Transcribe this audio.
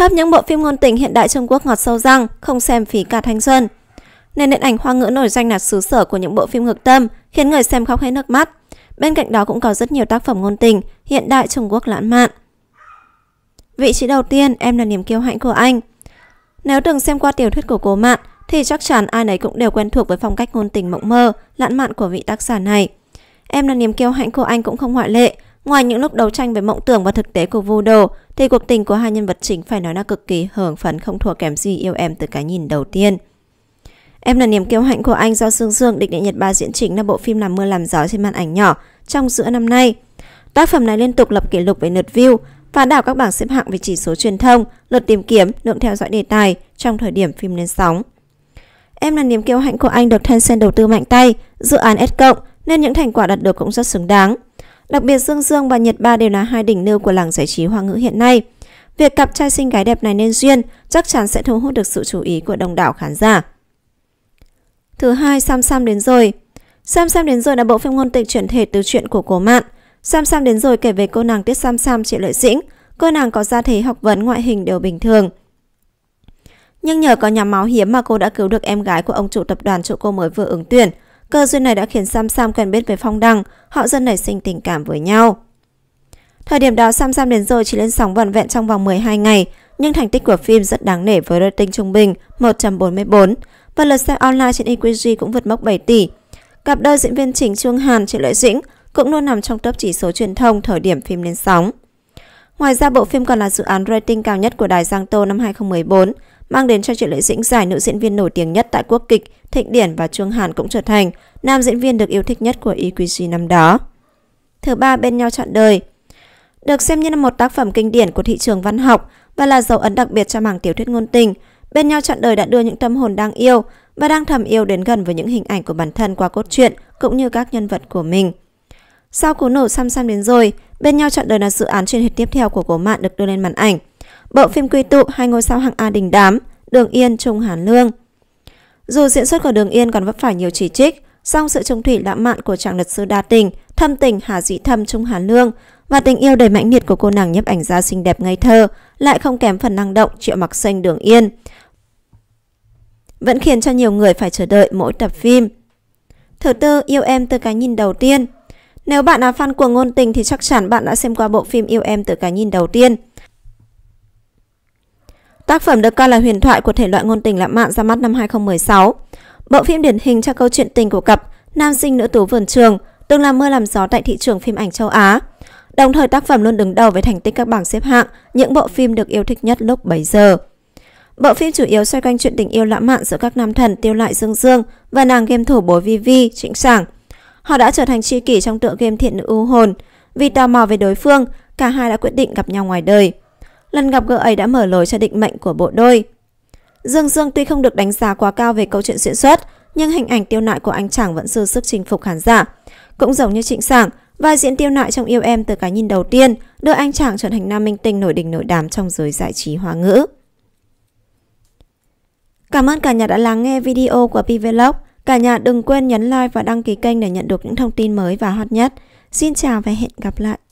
thấp những bộ phim ngôn tình hiện đại Trung Quốc ngọt sâu răng, không xem phí cả thanh xuân. nên điện ảnh hoa ngữ nổi danh là xứ sở của những bộ phim ngược tâm, khiến người xem khóc hết nước mắt. Bên cạnh đó cũng có rất nhiều tác phẩm ngôn tình hiện đại Trung Quốc lãng mạn. Vị trí đầu tiên, em là niềm kiêu hãnh của anh. Nếu từng xem qua tiểu thuyết của Cố Mạn, thì chắc chắn ai nấy cũng đều quen thuộc với phong cách ngôn tình mộng mơ, lãng mạn của vị tác giả này. Em là niềm kiêu hãnh của anh cũng không ngoại lệ, Ngoài những lúc đấu tranh về mộng tưởng và thực tế của vu đồ, thì cuộc tình của hai nhân vật chính phải nói là cực kỳ hưởng phấn không thua kém gì yêu em từ cái nhìn đầu tiên. Em là niềm kiêu hãnh của anh do Dương Dương định đệ Nhật Ba diễn chính là bộ phim làm mưa làm gió trên màn ảnh nhỏ trong giữa năm nay. Tác phẩm này liên tục lập kỷ lục về lượt view phá đảo các bảng xếp hạng về chỉ số truyền thông, lượt tìm kiếm, lượng theo dõi đề tài trong thời điểm phim lên sóng. Em là niềm kiêu hãnh của anh được Tencent đầu tư mạnh tay, dự án S cộng nên những thành quả đạt được cũng rất xứng đáng. Đặc biệt Dương Dương và Nhật Ba đều là hai đỉnh nêu của làng giải trí hoa ngữ hiện nay. Việc cặp trai xinh gái đẹp này nên duyên chắc chắn sẽ thu hút được sự chú ý của đông đảo khán giả. Thứ hai, Sam Sam đến rồi. Sam Sam đến rồi là bộ phim ngôn tình chuyển thể từ chuyện của Cố Mạn. Sam Sam đến rồi kể về cô nàng Tiết Sam Sam chị Lợi Dĩnh. Cô nàng có gia thế học vấn ngoại hình đều bình thường. Nhưng nhờ có nhà máu hiếm mà cô đã cứu được em gái của ông chủ tập đoàn chỗ cô mới vừa ứng tuyển. Cơ duyên này đã khiến Sam Sam cần biết về Phong Đăng, họ dần nảy sinh tình cảm với nhau. Thời điểm đó Sam Sam đến rồi chỉ lên sóng vòn vẹn trong vòng 12 ngày, nhưng thành tích của phim rất đáng nể với rating trung bình 144 và lượt xem online trên EQG cũng vượt mốc 7 tỷ. Cặp đôi diễn viên chính Trương Hàn, Triệu Lệ Dĩnh cũng luôn nằm trong top chỉ số truyền thông thời điểm phim lên sóng. Ngoài ra bộ phim còn là dự án rating cao nhất của Đài Giang Tô năm 2014 mang đến cho Triệu Lệ Dĩnh giải nữ diễn viên nổi tiếng nhất tại quốc kịch, Thịnh Điển và Trương Hàn cũng trở thành nam diễn viên được yêu thích nhất của EQG năm đó. Thứ ba bên nhau chọn đời Được xem như là một tác phẩm kinh điển của thị trường văn học và là dấu ấn đặc biệt cho mảng tiểu thuyết ngôn tình, Bên nhau chọn đời đã đưa những tâm hồn đang yêu và đang thầm yêu đến gần với những hình ảnh của bản thân qua cốt truyện cũng như các nhân vật của mình. Sau cú nổ xăm xăm đến rồi, Bên nhau chọn đời là dự án truyền hình tiếp theo của cổ mạng được đưa lên màn ảnh – Bộ phim quy tụ hai ngôi sao hạng A đình đám, Đường Yên, Trung Hàn Lương. Dù diễn xuất của Đường Yên còn vấp phải nhiều chỉ trích, song sự trung thủy lãng mạn của chàng luật sư đa tình, thâm tình Hà Dĩ Thâm Trung Hàn Lương và tình yêu đầy mãnh liệt của cô nàng nhấp ảnh gia xinh đẹp ngây thơ lại không kém phần năng động Triệu Mặc xanh Đường Yên. Vẫn khiến cho nhiều người phải chờ đợi mỗi tập phim. Thứ tư, yêu em từ cái nhìn đầu tiên. Nếu bạn là fan của ngôn tình thì chắc chắn bạn đã xem qua bộ phim Yêu em từ cái nhìn đầu tiên. Tác phẩm được coi là huyền thoại của thể loại ngôn tình lãng mạn ra mắt năm 2016. Bộ phim điển hình cho câu chuyện tình của cặp nam sinh nữ tú vườn trường, từng làm mưa làm gió tại thị trường phim ảnh châu Á. Đồng thời tác phẩm luôn đứng đầu với thành tích các bảng xếp hạng, những bộ phim được yêu thích nhất lúc bấy giờ. Bộ phim chủ yếu xoay quanh chuyện tình yêu lãng mạn giữa các nam thần Tiêu Lại Dương Dương và nàng game thủ bố Vivi, Trịnh Sảng. Họ đã trở thành tri kỷ trong tựa game thiện nữ u hồn. Vì tò mò về đối phương, cả hai đã quyết định gặp nhau ngoài đời lần gặp gỡ ấy đã mở lối cho định mệnh của bộ đôi. Dương Dương tuy không được đánh giá quá cao về câu chuyện diễn xuất, nhưng hình ảnh tiêu nại của anh chàng vẫn dư sức chinh phục khán giả. Cũng giống như Trịnh Sảng, vai diễn tiêu nại trong Yêu Em từ cái nhìn đầu tiên đưa anh chàng trở thành nam minh tinh nổi đình nổi đám trong giới giải trí hoa ngữ. Cảm ơn cả nhà đã lắng nghe video của PVlog. Cả nhà đừng quên nhấn like và đăng ký kênh để nhận được những thông tin mới và hot nhất. Xin chào và hẹn gặp lại!